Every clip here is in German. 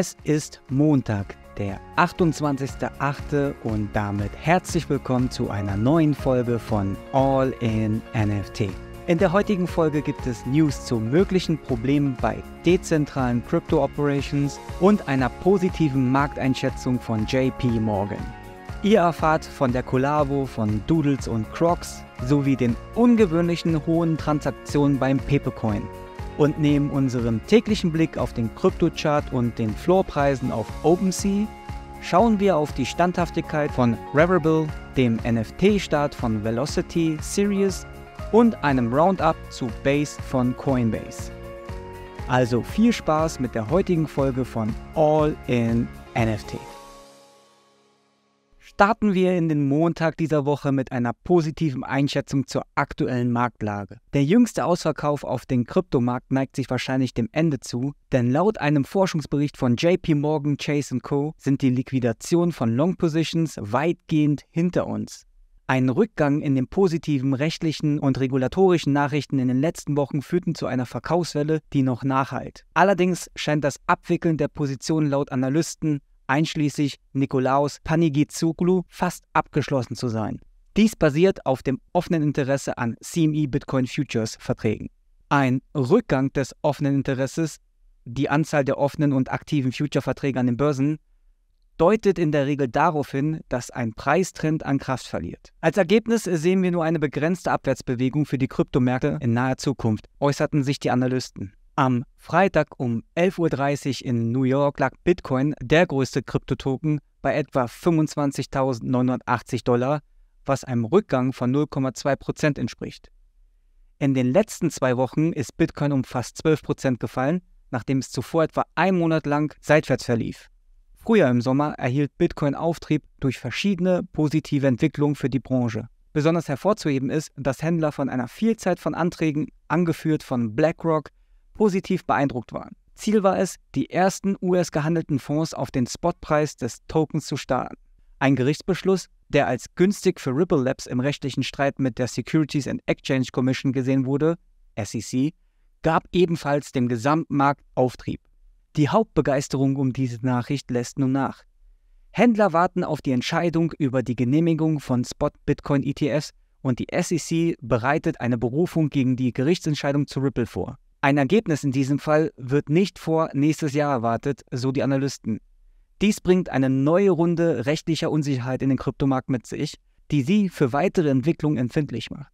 Es ist Montag, der 28.08. und damit herzlich willkommen zu einer neuen Folge von All in NFT. In der heutigen Folge gibt es News zu möglichen Problemen bei dezentralen Crypto Operations und einer positiven Markteinschätzung von JP Morgan. Ihr erfahrt von der Collabo von Doodles und Crocs sowie den ungewöhnlichen hohen Transaktionen beim Pepecoin und neben unserem täglichen Blick auf den Kryptochart und den Floorpreisen auf OpenSea schauen wir auf die Standhaftigkeit von Rarible, dem NFT-Start von Velocity Series und einem Roundup zu Base von Coinbase. Also viel Spaß mit der heutigen Folge von All in NFT starten wir in den Montag dieser Woche mit einer positiven Einschätzung zur aktuellen Marktlage. Der jüngste Ausverkauf auf den Kryptomarkt neigt sich wahrscheinlich dem Ende zu, denn laut einem Forschungsbericht von JP Morgan Chase Co. sind die Liquidationen von Long Positions weitgehend hinter uns. Ein Rückgang in den positiven rechtlichen und regulatorischen Nachrichten in den letzten Wochen führten zu einer Verkaufswelle, die noch nachhalt. Allerdings scheint das Abwickeln der Positionen laut Analysten einschließlich Nikolaus Panigizoglu, fast abgeschlossen zu sein. Dies basiert auf dem offenen Interesse an CME Bitcoin Futures Verträgen. Ein Rückgang des offenen Interesses, die Anzahl der offenen und aktiven Future-Verträge an den Börsen, deutet in der Regel darauf hin, dass ein Preistrend an Kraft verliert. Als Ergebnis sehen wir nur eine begrenzte Abwärtsbewegung für die Kryptomärkte in naher Zukunft, äußerten sich die Analysten. Am Freitag um 11.30 Uhr in New York lag Bitcoin, der größte Kryptotoken, bei etwa 25.980 Dollar, was einem Rückgang von 0,2 entspricht. In den letzten zwei Wochen ist Bitcoin um fast 12 gefallen, nachdem es zuvor etwa einen Monat lang seitwärts verlief. Früher im Sommer erhielt Bitcoin Auftrieb durch verschiedene positive Entwicklungen für die Branche. Besonders hervorzuheben ist, dass Händler von einer Vielzahl von Anträgen, angeführt von BlackRock, positiv beeindruckt waren. Ziel war es, die ersten US-gehandelten Fonds auf den Spotpreis des Tokens zu starten. Ein Gerichtsbeschluss, der als günstig für Ripple Labs im rechtlichen Streit mit der Securities and Exchange Commission gesehen wurde, SEC, gab ebenfalls dem Gesamtmarkt Auftrieb. Die Hauptbegeisterung um diese Nachricht lässt nun nach. Händler warten auf die Entscheidung über die Genehmigung von Spot Bitcoin ETFs und die SEC bereitet eine Berufung gegen die Gerichtsentscheidung zu Ripple vor. Ein Ergebnis in diesem Fall wird nicht vor nächstes Jahr erwartet, so die Analysten. Dies bringt eine neue Runde rechtlicher Unsicherheit in den Kryptomarkt mit sich, die sie für weitere Entwicklungen empfindlich macht.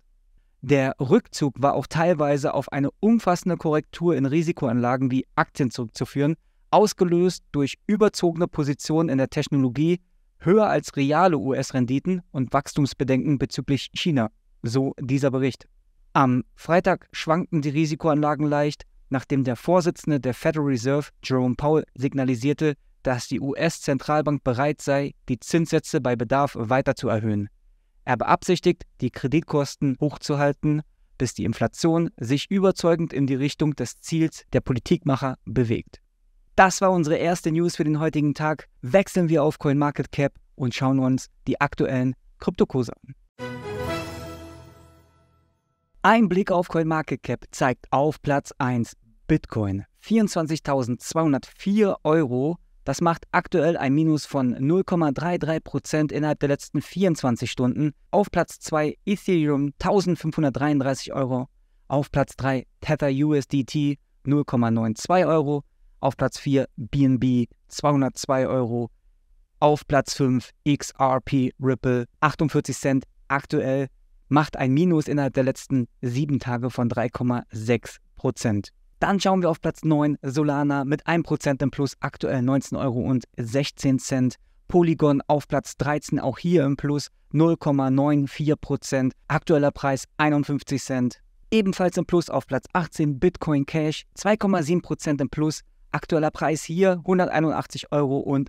Der Rückzug war auch teilweise auf eine umfassende Korrektur in Risikoanlagen wie Aktien zurückzuführen, ausgelöst durch überzogene Positionen in der Technologie, höher als reale US-Renditen und Wachstumsbedenken bezüglich China, so dieser Bericht. Am Freitag schwankten die Risikoanlagen leicht, nachdem der Vorsitzende der Federal Reserve, Jerome Powell, signalisierte, dass die US-Zentralbank bereit sei, die Zinssätze bei Bedarf weiter zu erhöhen. Er beabsichtigt, die Kreditkosten hochzuhalten, bis die Inflation sich überzeugend in die Richtung des Ziels der Politikmacher bewegt. Das war unsere erste News für den heutigen Tag. Wechseln wir auf CoinMarketCap und schauen uns die aktuellen Kryptokurse an. Ein Blick auf CoinMarketCap zeigt auf Platz 1 Bitcoin. 24.204 Euro. Das macht aktuell ein Minus von 0,33% innerhalb der letzten 24 Stunden. Auf Platz 2 Ethereum 1533 Euro. Auf Platz 3 Tether USDT 0,92 Euro. Auf Platz 4 BNB 202 Euro. Auf Platz 5 XRP Ripple 48 Cent aktuell macht ein Minus innerhalb der letzten sieben Tage von 3,6 Prozent. Dann schauen wir auf Platz 9 Solana mit 1% im Plus, aktuell 19,16 Euro. Polygon auf Platz 13, auch hier im Plus 0,94%, aktueller Preis 51 Cent. Ebenfalls im Plus auf Platz 18 Bitcoin Cash, 2,7% im Plus, aktueller Preis hier 181,78 Euro.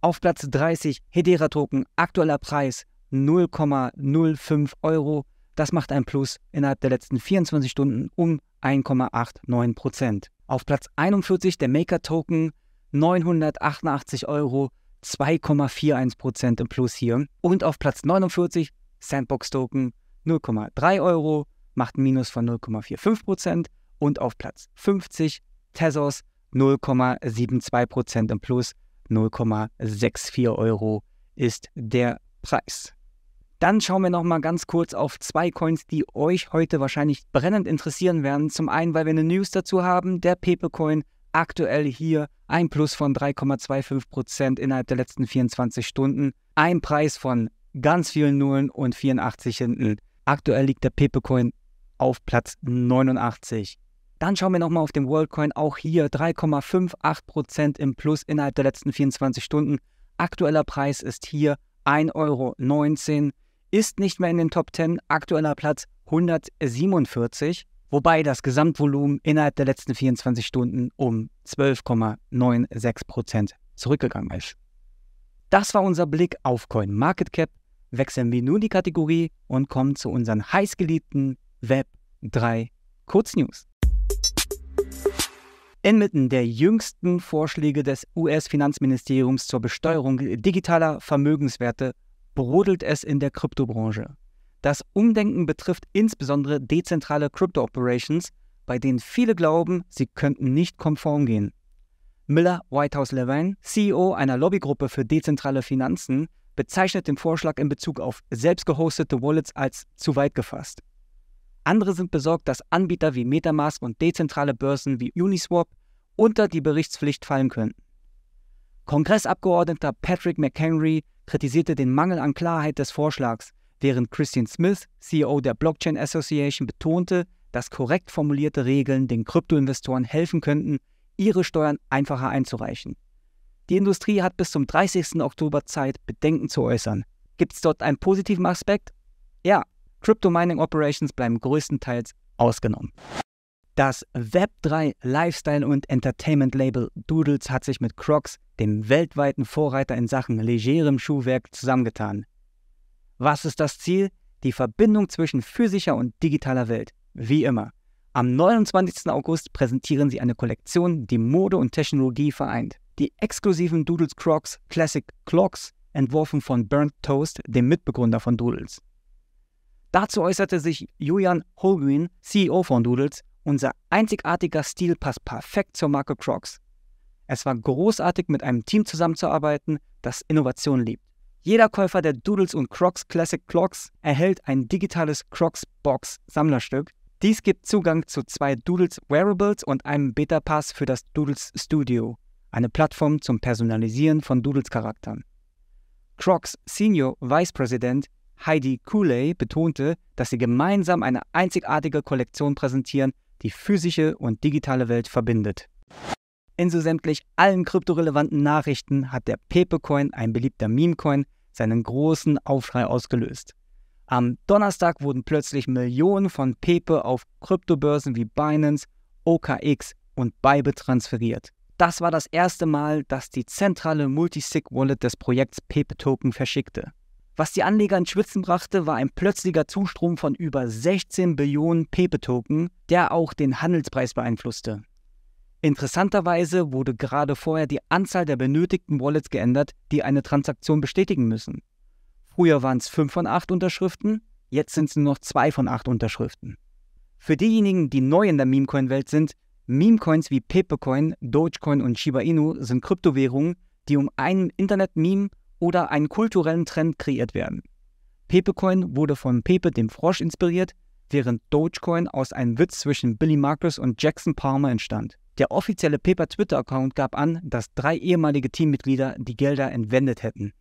Auf Platz 30 Hedera Token, aktueller Preis 0,05 Euro. Das macht ein Plus innerhalb der letzten 24 Stunden um 1,89 Prozent. Auf Platz 41 der Maker-Token 988 Euro, 2,41 Prozent im Plus hier. Und auf Platz 49 Sandbox-Token 0,3 Euro, macht ein Minus von 0,45 Prozent. Und auf Platz 50 Tezos 0,72 Prozent im Plus, 0,64 Euro ist der Preis. Dann schauen wir nochmal ganz kurz auf zwei Coins, die euch heute wahrscheinlich brennend interessieren werden. Zum einen, weil wir eine News dazu haben, der Pepecoin aktuell hier ein Plus von 3,25% innerhalb der letzten 24 Stunden. Ein Preis von ganz vielen Nullen und 84 hinten. Aktuell liegt der Pepecoin auf Platz 89. Dann schauen wir nochmal auf den Worldcoin, auch hier 3,58% im Plus innerhalb der letzten 24 Stunden. Aktueller Preis ist hier 1,19 Euro ist nicht mehr in den Top 10, aktueller Platz 147, wobei das Gesamtvolumen innerhalb der letzten 24 Stunden um 12,96 zurückgegangen ist. Das war unser Blick auf Coin Market Cap. Wechseln wir nun die Kategorie und kommen zu unseren heißgeliebten Web 3 Kurznews. Inmitten der jüngsten Vorschläge des US-Finanzministeriums zur Besteuerung digitaler Vermögenswerte brodelt es in der Kryptobranche. Das Umdenken betrifft insbesondere dezentrale Crypto-Operations, bei denen viele glauben, sie könnten nicht konform gehen. Miller Whitehouse Levine, CEO einer Lobbygruppe für dezentrale Finanzen, bezeichnet den Vorschlag in Bezug auf selbstgehostete Wallets als zu weit gefasst. Andere sind besorgt, dass Anbieter wie Metamask und dezentrale Börsen wie Uniswap unter die Berichtspflicht fallen könnten. Kongressabgeordneter Patrick McHenry kritisierte den Mangel an Klarheit des Vorschlags, während Christian Smith, CEO der Blockchain Association, betonte, dass korrekt formulierte Regeln den Kryptoinvestoren helfen könnten, ihre Steuern einfacher einzureichen. Die Industrie hat bis zum 30. Oktober Zeit, Bedenken zu äußern. Gibt es dort einen positiven Aspekt? Ja, Crypto Mining Operations bleiben größtenteils ausgenommen. Das Web3 Lifestyle und Entertainment Label Doodles hat sich mit Crocs, dem weltweiten Vorreiter in Sachen legerem Schuhwerk, zusammengetan. Was ist das Ziel? Die Verbindung zwischen physischer und digitaler Welt, wie immer. Am 29. August präsentieren sie eine Kollektion, die Mode und Technologie vereint. Die exklusiven Doodles Crocs Classic Clocks, entworfen von Burnt Toast, dem Mitbegründer von Doodles. Dazu äußerte sich Julian Holguin, CEO von Doodles, unser einzigartiger Stil passt perfekt zur Marke Crocs. Es war großartig, mit einem Team zusammenzuarbeiten, das Innovation liebt. Jeder Käufer der Doodles und Crocs Classic Clocks erhält ein digitales Crocs Box Sammlerstück. Dies gibt Zugang zu zwei Doodles Wearables und einem Beta Pass für das Doodles Studio, eine Plattform zum Personalisieren von Doodles Charakteren. Crocs Senior Vice President Heidi Cooley betonte, dass sie gemeinsam eine einzigartige Kollektion präsentieren, die physische und digitale Welt verbindet. In so sämtlich allen kryptorelevanten Nachrichten hat der Pepecoin, ein beliebter Meme-Coin, seinen großen Aufschrei ausgelöst. Am Donnerstag wurden plötzlich Millionen von Pepe auf Kryptobörsen wie Binance, OKX und Bybit transferiert. Das war das erste Mal, dass die zentrale Multisig-Wallet des Projekts Pepe Token verschickte. Was die Anleger in Schwitzen brachte, war ein plötzlicher Zustrom von über 16 Billionen Pepe-Token, der auch den Handelspreis beeinflusste. Interessanterweise wurde gerade vorher die Anzahl der benötigten Wallets geändert, die eine Transaktion bestätigen müssen. Früher waren es 5 von 8 Unterschriften, jetzt sind es nur noch 2 von 8 Unterschriften. Für diejenigen, die neu in der Memecoin-Welt sind, Memecoins wie Pepecoin, Dogecoin und Shiba Inu sind Kryptowährungen, die um einen Internet-Meme oder einen kulturellen Trend kreiert werden. Pepecoin wurde von Pepe dem Frosch inspiriert, während Dogecoin aus einem Witz zwischen Billy Marcus und Jackson Palmer entstand. Der offizielle Paper Twitter-Account gab an, dass drei ehemalige Teammitglieder die Gelder entwendet hätten.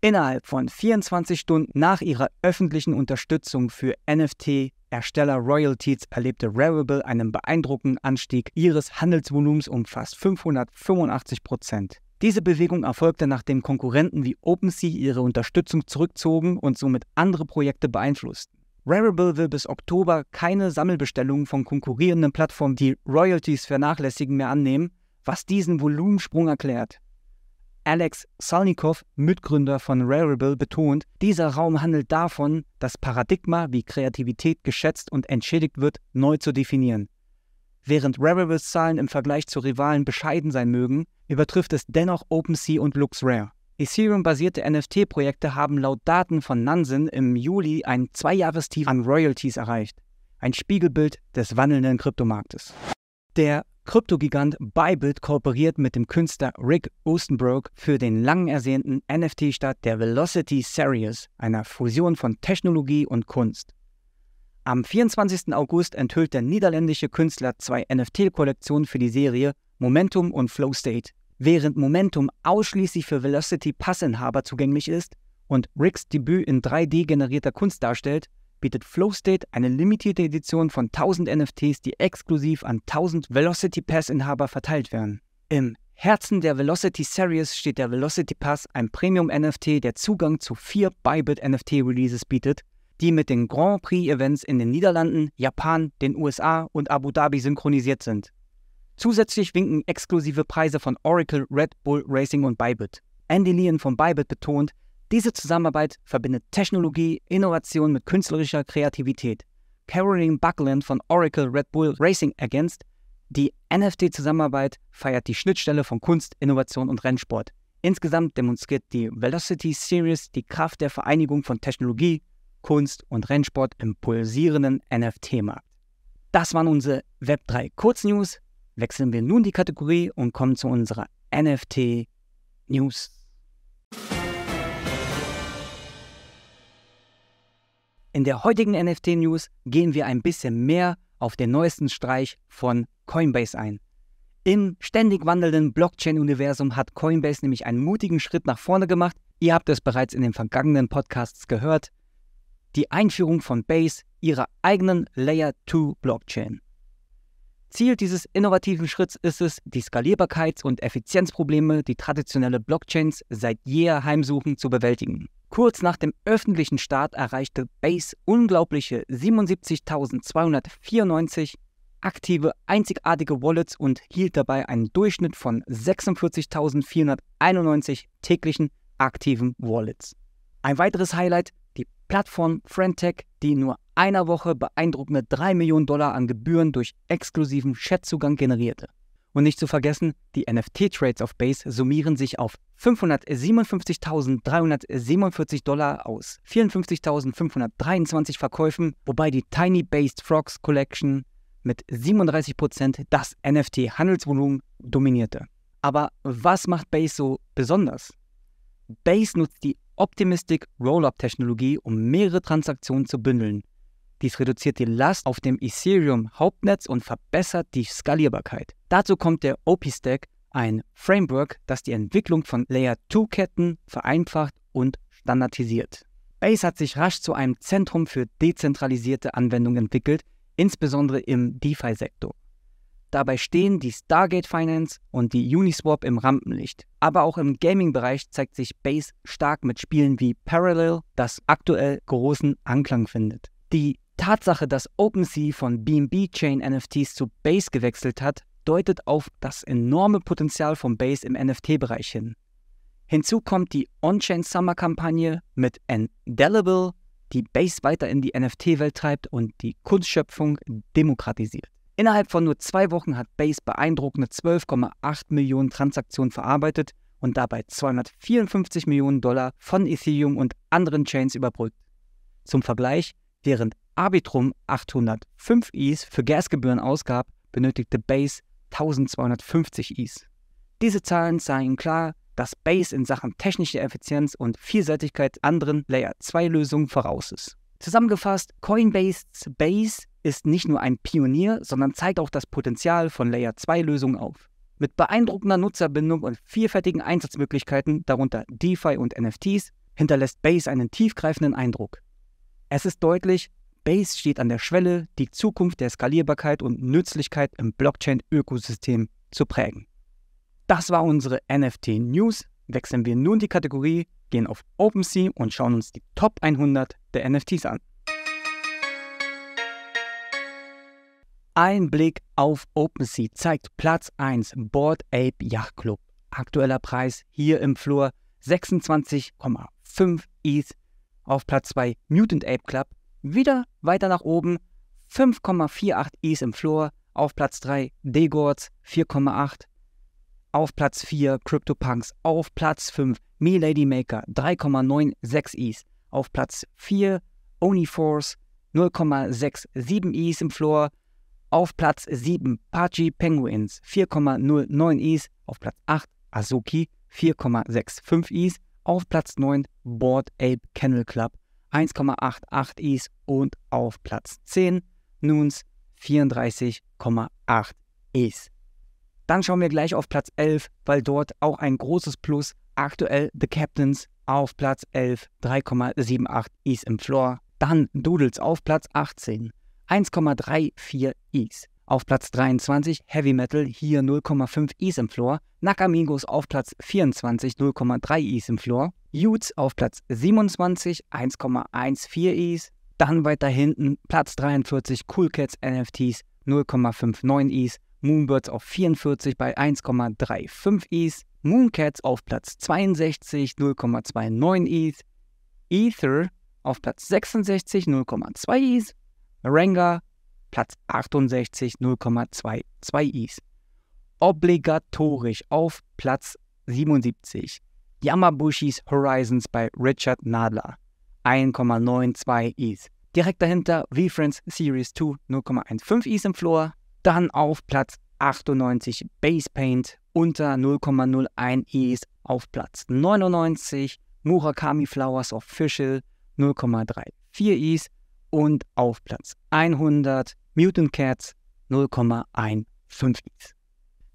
Innerhalb von 24 Stunden nach ihrer öffentlichen Unterstützung für NFT-Ersteller Royalties erlebte Rarible einen beeindruckenden Anstieg ihres Handelsvolumens um fast 585 Prozent. Diese Bewegung erfolgte, nachdem Konkurrenten wie OpenSea ihre Unterstützung zurückzogen und somit andere Projekte beeinflussten. Rarible will bis Oktober keine Sammelbestellungen von konkurrierenden Plattformen, die Royalties vernachlässigen, mehr annehmen, was diesen Volumensprung erklärt. Alex Salnikov, Mitgründer von Rarible, betont, dieser Raum handelt davon, das Paradigma, wie Kreativität geschätzt und entschädigt wird, neu zu definieren. Während Raribles Zahlen im Vergleich zu Rivalen bescheiden sein mögen, übertrifft es dennoch OpenSea und LuxRare. Ethereum-basierte NFT-Projekte haben laut Daten von Nansen im Juli ein Zweijahrestief an Royalties erreicht. Ein Spiegelbild des wandelnden Kryptomarktes. Der Kryptogigant Bybit kooperiert mit dem Künstler Rick Ostenbrook für den lang ersehnten NFT-Start der Velocity Series, einer Fusion von Technologie und Kunst. Am 24. August enthüllt der niederländische Künstler zwei NFT-Kollektionen für die Serie Momentum und Flow State. Während Momentum ausschließlich für Velocity-Passinhaber zugänglich ist und Ricks Debüt in 3D generierter Kunst darstellt, bietet Flow State eine limitierte Edition von 1000 NFTs, die exklusiv an 1000 Velocity Pass-Inhaber verteilt werden. Im Herzen der Velocity Series steht der Velocity Pass, ein Premium-NFT, der Zugang zu vier Bybit-NFT-Releases bietet, die mit den Grand Prix-Events in den Niederlanden, Japan, den USA und Abu Dhabi synchronisiert sind. Zusätzlich winken exklusive Preise von Oracle, Red Bull Racing und Bybit. Andy Lien von Bybit betont, diese Zusammenarbeit verbindet Technologie, Innovation mit künstlerischer Kreativität. Caroline Buckland von Oracle Red Bull Racing ergänzt, die NFT-Zusammenarbeit feiert die Schnittstelle von Kunst, Innovation und Rennsport. Insgesamt demonstriert die Velocity Series die Kraft der Vereinigung von Technologie, Kunst und Rennsport im pulsierenden NFT-Markt. Das waren unsere Web3 Kurznews. Wechseln wir nun die Kategorie und kommen zu unserer NFT News. In der heutigen NFT News gehen wir ein bisschen mehr auf den neuesten Streich von Coinbase ein. Im ständig wandelnden Blockchain-Universum hat Coinbase nämlich einen mutigen Schritt nach vorne gemacht. Ihr habt es bereits in den vergangenen Podcasts gehört die Einführung von Base, ihrer eigenen Layer 2 Blockchain. Ziel dieses innovativen Schritts ist es, die Skalierbarkeits- und Effizienzprobleme, die traditionelle Blockchains seit jeher heimsuchen, zu bewältigen. Kurz nach dem öffentlichen Start erreichte Base unglaubliche 77.294 aktive, einzigartige Wallets und hielt dabei einen Durchschnitt von 46.491 täglichen aktiven Wallets. Ein weiteres Highlight Plattform Friendtech, die in nur einer Woche beeindruckende 3 Millionen Dollar an Gebühren durch exklusiven Chatzugang generierte. Und nicht zu vergessen, die NFT-Trades auf Base summieren sich auf 557.347 Dollar aus 54.523 Verkäufen, wobei die Tiny Based Frogs Collection mit 37% das NFT-Handelsvolumen dominierte. Aber was macht Base so besonders? Base nutzt die Optimistic Rollup-Technologie, um mehrere Transaktionen zu bündeln. Dies reduziert die Last auf dem Ethereum-Hauptnetz und verbessert die Skalierbarkeit. Dazu kommt der OP-Stack, ein Framework, das die Entwicklung von Layer-2-Ketten vereinfacht und standardisiert. Base hat sich rasch zu einem Zentrum für dezentralisierte Anwendungen entwickelt, insbesondere im DeFi-Sektor. Dabei stehen die Stargate Finance und die Uniswap im Rampenlicht. Aber auch im Gaming-Bereich zeigt sich Base stark mit Spielen wie Parallel, das aktuell großen Anklang findet. Die Tatsache, dass OpenSea von BNB Chain NFTs zu Base gewechselt hat, deutet auf das enorme Potenzial von Base im NFT-Bereich hin. Hinzu kommt die On-Chain Summer-Kampagne mit Indelible, die Base weiter in die NFT-Welt treibt und die Kunstschöpfung demokratisiert. Innerhalb von nur zwei Wochen hat Base beeindruckende 12,8 Millionen Transaktionen verarbeitet und dabei 254 Millionen Dollar von Ethereum und anderen Chains überbrückt. Zum Vergleich, während Arbitrum 805 ETH für Gasgebühren ausgab, benötigte Base 1250 ETH. Diese Zahlen zeigen klar, dass Base in Sachen technische Effizienz und Vielseitigkeit anderen Layer 2 Lösungen voraus ist. Zusammengefasst, Coinbase's Base ist nicht nur ein Pionier, sondern zeigt auch das Potenzial von Layer 2 Lösungen auf. Mit beeindruckender Nutzerbindung und vielfältigen Einsatzmöglichkeiten, darunter DeFi und NFTs, hinterlässt Base einen tiefgreifenden Eindruck. Es ist deutlich, Base steht an der Schwelle, die Zukunft der Skalierbarkeit und Nützlichkeit im Blockchain-Ökosystem zu prägen. Das war unsere NFT-News wechseln wir nun die Kategorie, gehen auf OpenSea und schauen uns die Top 100 der NFTs an. Ein Blick auf OpenSea zeigt Platz 1 Board Ape Yacht Club. Aktueller Preis hier im Flur 26,5 ETH. Auf Platz 2 Mutant Ape Club. Wieder weiter nach oben 5,48 ETH im Flur. Auf Platz 3 Degords 4,8 auf Platz 4 CryptoPunks, auf Platz 5 Me Lady Maker 3,96 Is, auf Platz 4 OniForce 0,67 Is im Floor, auf Platz 7 Pachi Penguins 4,09 Is, auf Platz 8 Azuki 4,65 Is, auf Platz 9 Board Ape Kennel Club 1,88 Is und auf Platz 10 Nuns 34,8 Is. Dann schauen wir gleich auf Platz 11, weil dort auch ein großes Plus aktuell The Captains auf Platz 11, 3,78 Is im Floor. Dann Doodles auf Platz 18, 1,34 Is. Auf Platz 23 Heavy Metal, hier 0,5 Is im Floor. Nakamigos auf Platz 24, 0,3 Is im Floor. Utes auf Platz 27, 1,14 Is. Dann weiter hinten Platz 43 Cool Cats NFTs, 0,59 Is. Moonbirds auf 44 bei 1,35 ETH, Mooncats auf Platz 62 0,29 ETH, Ether auf Platz 66 0,2 ETH, Ranga Platz 68 0,22 ETH. Obligatorisch auf Platz 77 Yamabushis Horizons bei Richard Nadler 1,92 ETH. Direkt dahinter VFriends Series 2 0,15 ETH im Floor, dann auf Platz 98 Base Paint unter 0,01 Is e auf Platz 99. Murakami Flowers Official 0,34 Is e und auf Platz 100 Mutant Cats 0,15 Is. E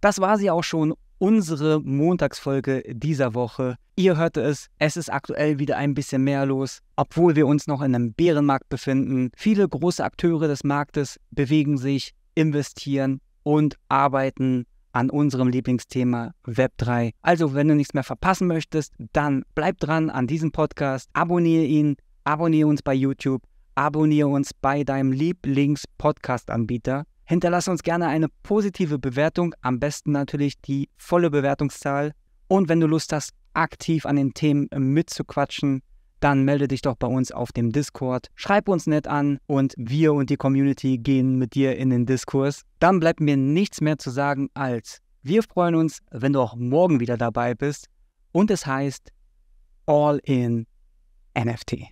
das war sie auch schon, unsere Montagsfolge dieser Woche. Ihr hört es, es ist aktuell wieder ein bisschen mehr los, obwohl wir uns noch in einem Bärenmarkt befinden. Viele große Akteure des Marktes bewegen sich investieren und arbeiten an unserem Lieblingsthema Web3. Also, wenn du nichts mehr verpassen möchtest, dann bleib dran an diesem Podcast, abonniere ihn, abonniere uns bei YouTube, abonniere uns bei deinem Lieblings-Podcast-Anbieter. Hinterlasse uns gerne eine positive Bewertung, am besten natürlich die volle Bewertungszahl. Und wenn du Lust hast, aktiv an den Themen mitzuquatschen, dann melde dich doch bei uns auf dem Discord. Schreib uns nett an und wir und die Community gehen mit dir in den Diskurs. Dann bleibt mir nichts mehr zu sagen als wir freuen uns, wenn du auch morgen wieder dabei bist und es heißt All in NFT.